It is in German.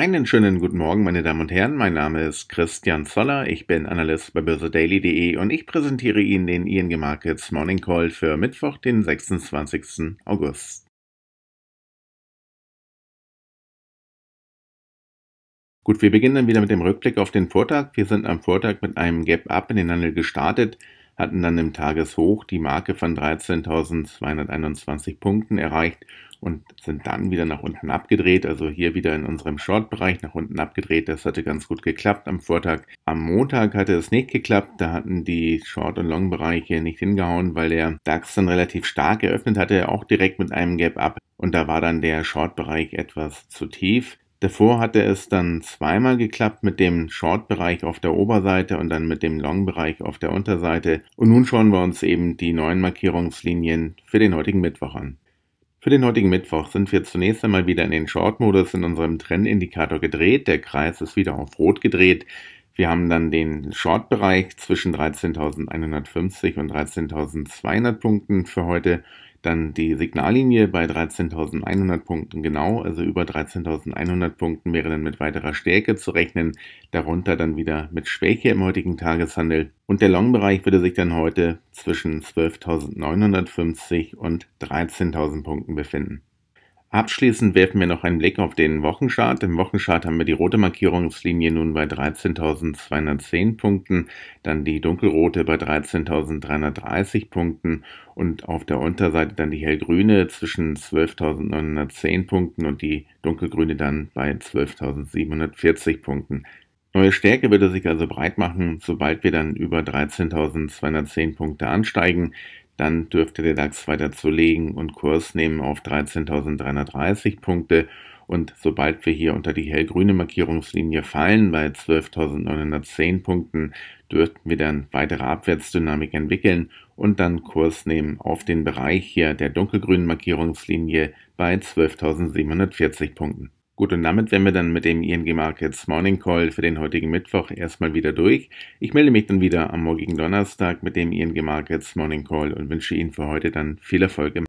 Einen schönen guten Morgen, meine Damen und Herren. Mein Name ist Christian Zoller. Ich bin Analyst bei börsedaily.de und ich präsentiere Ihnen den ING Markets Morning Call für Mittwoch, den 26. August. Gut, wir beginnen dann wieder mit dem Rückblick auf den Vortag. Wir sind am Vortag mit einem Gap-Up in den Handel gestartet, hatten dann im Tageshoch die Marke von 13.221 Punkten erreicht und sind dann wieder nach unten abgedreht, also hier wieder in unserem Short-Bereich nach unten abgedreht. Das hatte ganz gut geklappt am Vortag. Am Montag hatte es nicht geklappt, da hatten die Short- und Long-Bereiche nicht hingehauen, weil der DAX dann relativ stark eröffnet hatte, auch direkt mit einem Gap-Up und da war dann der Short-Bereich etwas zu tief. Davor hatte es dann zweimal geklappt mit dem Short-Bereich auf der Oberseite und dann mit dem Long-Bereich auf der Unterseite. Und nun schauen wir uns eben die neuen Markierungslinien für den heutigen Mittwoch an. Für den heutigen Mittwoch sind wir zunächst einmal wieder in den Short-Modus in unserem Trendindikator gedreht. Der Kreis ist wieder auf Rot gedreht. Wir haben dann den Short-Bereich zwischen 13.150 und 13.200 Punkten für heute. Dann die Signallinie bei 13.100 Punkten genau, also über 13.100 Punkten wäre dann mit weiterer Stärke zu rechnen, darunter dann wieder mit Schwäche im heutigen Tageshandel. Und der Long-Bereich würde sich dann heute zwischen 12.950 und 13.000 Punkten befinden. Abschließend werfen wir noch einen Blick auf den Wochenchart. Im Wochenchart haben wir die rote Markierungslinie nun bei 13.210 Punkten, dann die dunkelrote bei 13.330 Punkten und auf der Unterseite dann die hellgrüne zwischen 12.910 Punkten und die dunkelgrüne dann bei 12.740 Punkten. Neue Stärke würde sich also breit machen, sobald wir dann über 13.210 Punkte ansteigen dann dürfte der DAX weiter zulegen und Kurs nehmen auf 13.330 Punkte. Und sobald wir hier unter die hellgrüne Markierungslinie fallen bei 12.910 Punkten, dürften wir dann weitere Abwärtsdynamik entwickeln und dann Kurs nehmen auf den Bereich hier der dunkelgrünen Markierungslinie bei 12.740 Punkten. Gut, und damit wären wir dann mit dem ING Markets Morning Call für den heutigen Mittwoch erstmal wieder durch. Ich melde mich dann wieder am morgigen Donnerstag mit dem ING Markets Morning Call und wünsche Ihnen für heute dann viel Erfolg im